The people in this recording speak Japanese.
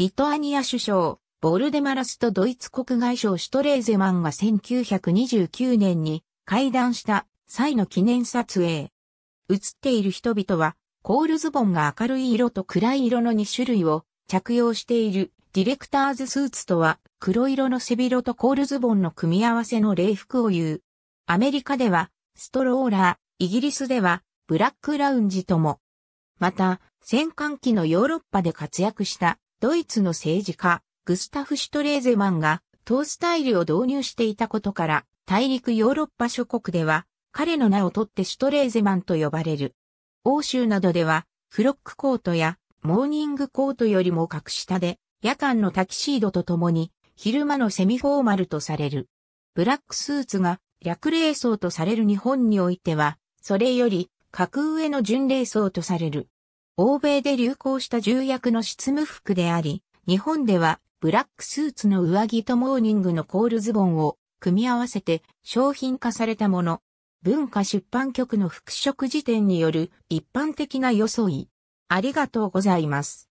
リトアニア首相、ボルデマラスとドイツ国外相シュトレーゼマンが1929年に会談した際の記念撮影。写っている人々は、コールズボンが明るい色と暗い色の2種類を着用しているディレクターズスーツとは黒色の背広とコールズボンの組み合わせの礼服を言う。アメリカではストローラー、イギリスではブラックラウンジとも。また、戦艦機のヨーロッパで活躍したドイツの政治家、グスタフ・シュトレーゼマンが、トースタイルを導入していたことから、大陸ヨーロッパ諸国では、彼の名を取ってシュトレーゼマンと呼ばれる。欧州などでは、フロックコートや、モーニングコートよりも格下で、夜間のタキシードとともに、昼間のセミフォーマルとされる。ブラックスーツが略礼装とされる日本においては、それより格上の巡礼装とされる。欧米で流行した重役の執務服であり、日本ではブラックスーツの上着とモーニングのコールズボンを組み合わせて商品化されたもの。文化出版局の復職辞典による一般的な装い。ありがとうございます。